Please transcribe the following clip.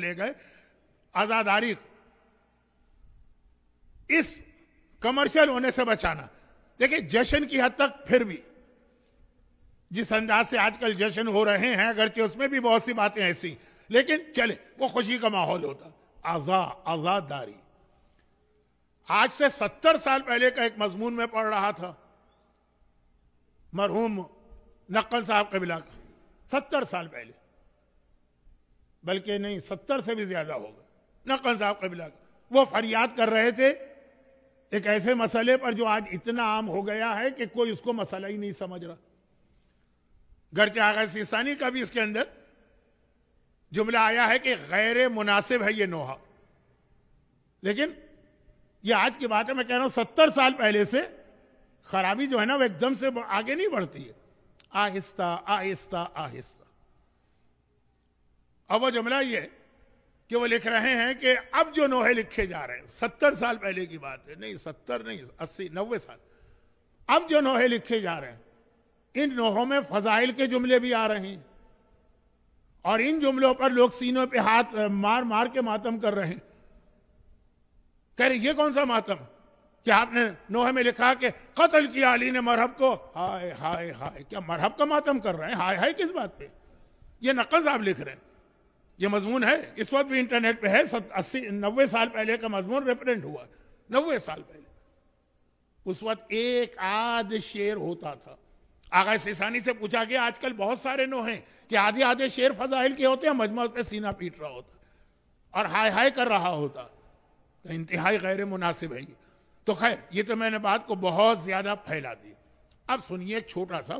ले गए आजादारी इस कमर्शियल होने से बचाना देखिए जश्न की हद तक फिर भी जिस अंदाज से आजकल जश्न हो रहे हैं अगरचे उसमें भी बहुत सी बातें ऐसी लेकिन चले वो खुशी का माहौल होता आजा आजादारी आज से सत्तर साल पहले का एक मजमून में पढ़ रहा था मरहूम नक्कल साहब कबिला का सत्तर साल पहले बल्कि नहीं सत्तर से भी ज्यादा होगा नकल साहब कबीला वो फरियाद कर रहे थे एक ऐसे मसले पर जो आज इतना आम हो गया है कि कोई उसको मसला ही नहीं समझ रहा के आगे सिस्तानी का भी इसके अंदर जुमला आया है कि गैर मुनासिब है ये नोहा लेकिन ये आज की बात है मैं कह रहा हूं सत्तर साल पहले से खराबी जो है ना वो एकदम से आगे नहीं बढ़ती है आहिस्ता आहिस्ता आहिस्ता अब वो जुमला ये कि वो लिख रहे हैं कि अब जो नोहे लिखे जा रहे हैं सत्तर साल पहले की बात है नहीं सत्तर नहीं अस्सी नब्बे साल अब जो नोहे लिखे जा रहे हैं इन नोहों में फजाइल के जुमले भी आ रहे हैं और इन जुमलों पर लोग सीनों पे हाथ मार मार के मातम कर रहे हैं कह रहे ये कौन सा मातम कि आपने नोहे में लिखा कि कत्ल किया अली ने मरहब को हाय हाय हाय क्या मरहब का मातम कर रहे हैं हाय हाय किस बात पे ये नकल साहब लिख रहे हैं ये मजमून है इस वक्त भी इंटरनेट पे है अस्सी नब्बे साल पहले का मजमून रेफरेंट हुआ नब्बे साल पहले उस वक्त एक आध शेर होता था आगा सिसानी से पूछा गया आजकल बहुत सारे नो हैं कि आधे आधे शेर फजाइल के होते हैं मजमा पे सीना पीट रहा होता और हाय हाय कर रहा होता तो इंतहाई गैर मुनासिब है ये तो खैर ये तो मैंने बात को बहुत ज्यादा फैला दी अब सुनिए एक छोटा सा